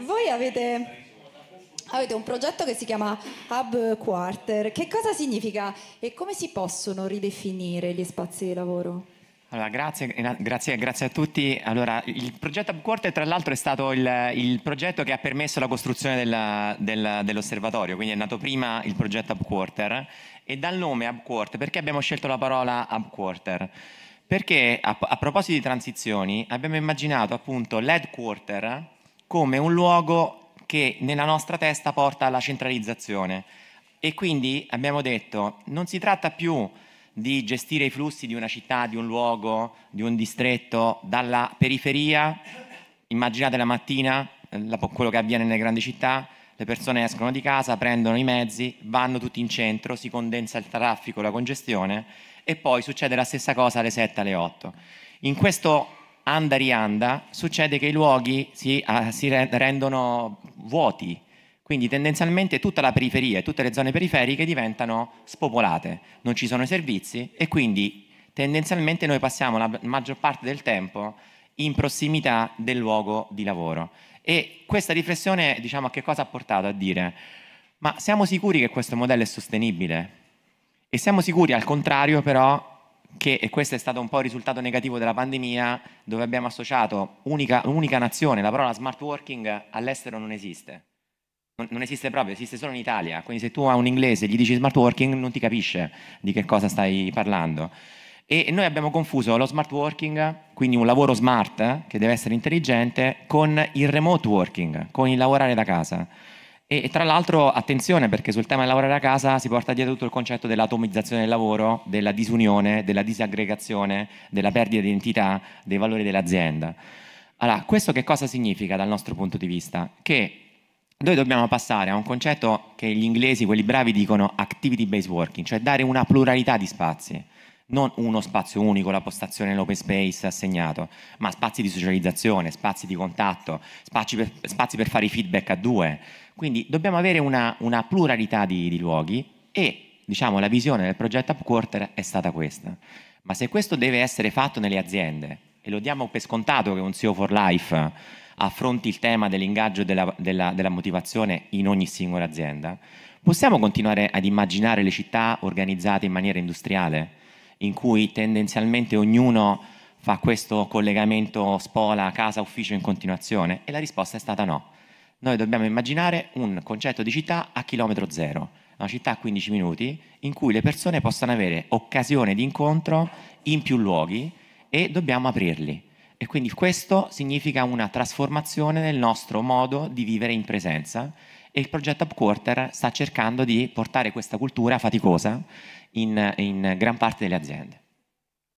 Voi avete, avete, un progetto che si chiama Hub Quarter. Che cosa significa e come si possono ridefinire gli spazi di lavoro? Allora, grazie, eh, grazie, grazie, a tutti. Allora, il progetto Hub Quarter, tra l'altro, è stato il, il, progetto che ha permesso la costruzione dell'osservatorio. quindi è nato prima il progetto Hub Quarter e dal nome Hub Quarter, perché abbiamo scelto la parola Hub Quarter? Perché a, a proposito di transizioni abbiamo immaginato appunto l'headquarter come un luogo che nella nostra testa porta alla centralizzazione. E quindi abbiamo detto, non si tratta più di gestire i flussi di una città, di un luogo, di un distretto dalla periferia. Immaginate la mattina quello che avviene nelle grandi città, le persone escono di casa, prendono i mezzi, vanno tutti in centro, si condensa il traffico, la congestione e poi succede la stessa cosa alle 7, alle 8. In questo anda rianda, succede che i luoghi si, ah, si rendono vuoti, quindi tendenzialmente tutta la periferia e tutte le zone periferiche diventano spopolate, non ci sono servizi e quindi tendenzialmente noi passiamo la maggior parte del tempo in prossimità del luogo di lavoro. E questa riflessione, diciamo, a che cosa ha portato a dire? Ma siamo sicuri che questo modello è sostenibile? E siamo sicuri al contrario però che, e questo è stato un po' il risultato negativo della pandemia, dove abbiamo associato unica, unica nazione, la parola smart working all'estero non esiste. Non, non esiste proprio, esiste solo in Italia. Quindi se tu a un inglese gli dici smart working non ti capisce di che cosa stai parlando. E noi abbiamo confuso lo smart working, quindi un lavoro smart che deve essere intelligente, con il remote working, con il lavorare da casa. E, e, tra l'altro attenzione perché sul tema del lavorare a casa si porta dietro tutto il concetto dell'atomizzazione del lavoro, della disunione, della disaggregazione, della perdita di identità dei valori dell'azienda. Allora, questo che cosa significa dal nostro punto di vista? Che noi dobbiamo passare a un concetto che gli inglesi, quelli bravi, dicono activity based working, cioè dare una pluralità di spazi non uno spazio unico, la postazione in space assegnato, ma spazi di socializzazione, spazi di contatto, spazi per, spazi per fare i feedback a due. Quindi dobbiamo avere una, una pluralità di, di, luoghi e diciamo, la visione del progetto Upquarter è stata questa. Ma se questo deve essere fatto nelle aziende, e lo diamo per scontato che un CEO for Life affronti il tema dell'ingaggio e della, della, della motivazione in ogni singola azienda, possiamo continuare ad immaginare le città organizzate in maniera industriale? in cui tendenzialmente ognuno fa questo collegamento spola, casa, ufficio in continuazione? E la risposta è stata no. Noi dobbiamo immaginare un concetto di città a chilometro zero, una città a 15 minuti in cui le persone possano avere occasione di incontro in più luoghi e dobbiamo aprirli. E quindi questo significa una trasformazione nel nostro modo di vivere in presenza e il progetto Upquarter sta cercando di portare questa cultura faticosa in, in gran parte delle aziende.